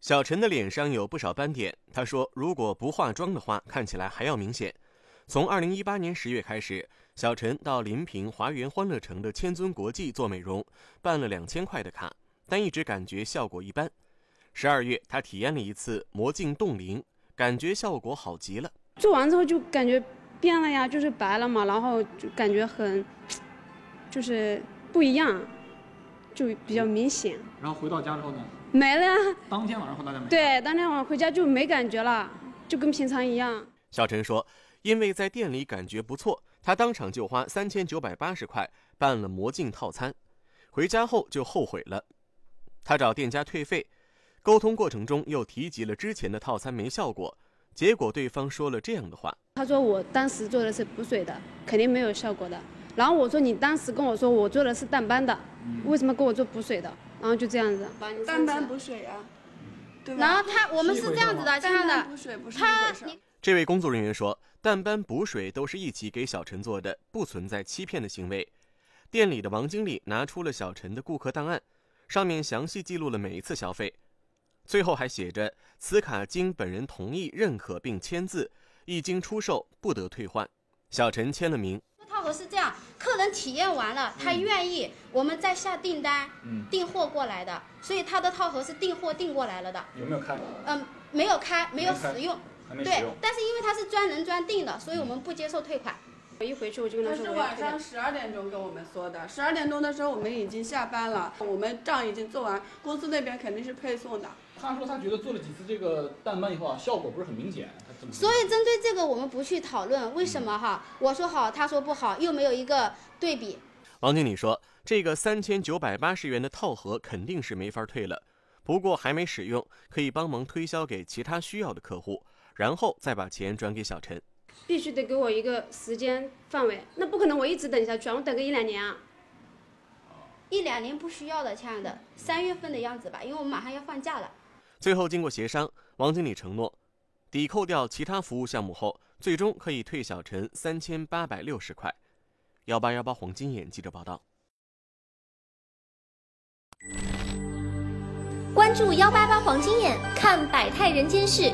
小陈的脸上有不少斑点，他说：“如果不化妆的话，看起来还要明显。”从二零一八年十月开始，小陈到临平华源欢乐城的千尊国际做美容，办了两千块的卡，但一直感觉效果一般。十二月，他体验了一次魔镜冻龄，感觉效果好极了。做完之后就感觉变了呀，就是白了嘛，然后就感觉很，就是不一样，就比较明显。然后回到家之后呢？没了当天晚上回家没。对，当天晚上回家就没感觉了，就跟平常一样。小陈说，因为在店里感觉不错，他当场就花三千九百八十块办了魔镜套餐，回家后就后悔了。他找店家退费，沟通过程中又提及了之前的套餐没效果，结果对方说了这样的话：“他说我当时做的是补水的，肯定没有效果的。然后我说你当时跟我说我做的是淡斑的。”为什么给我做补水的？然后就这样子，淡斑补水啊，对吧？然后他，我们是这样子的，亲爱的，他这位工作人员说，淡斑补水都是一起给小陈做的，不存在欺骗的行为。店里的王经理拿出了小陈的顾客档案，上面详细记录了每一次消费，最后还写着此卡经本人同意认可并签字，一经出售不得退换。小陈签了名。套盒是这样，客人体验完了，他愿意，我们再下订单，订货过来的，所以他的套盒是订货订过来了的。有没有开？嗯，没有开，没有使用，使用。对，但是因为他是专人专订的，所以我们不接受退款。我一回去我就跟他说。他是晚上十二点钟跟我们说的，十二点钟的时候我们已经下班了，我们账已经做完，公司那边肯定是配送的。他说他觉得做了几次这个淡斑以后啊，效果不是很明显，所以针对这个我们不去讨论为什么哈，我说好，他说不好，又没有一个对比。王经理说这个三千九百八十元的套盒肯定是没法退了，不过还没使用，可以帮忙推销给其他需要的客户，然后再把钱转给小陈。必须得给我一个时间范围，那不可能我一直等下去，我等个一两年啊？一两年不需要的，亲爱的，三月份的样子吧，因为我们马上要放假了。最后经过协商，王经理承诺，抵扣掉其他服务项目后，最终可以退小陈三千八百六十块。幺八幺八黄金眼记者报道。关注幺八八黄金眼，看百态人间事。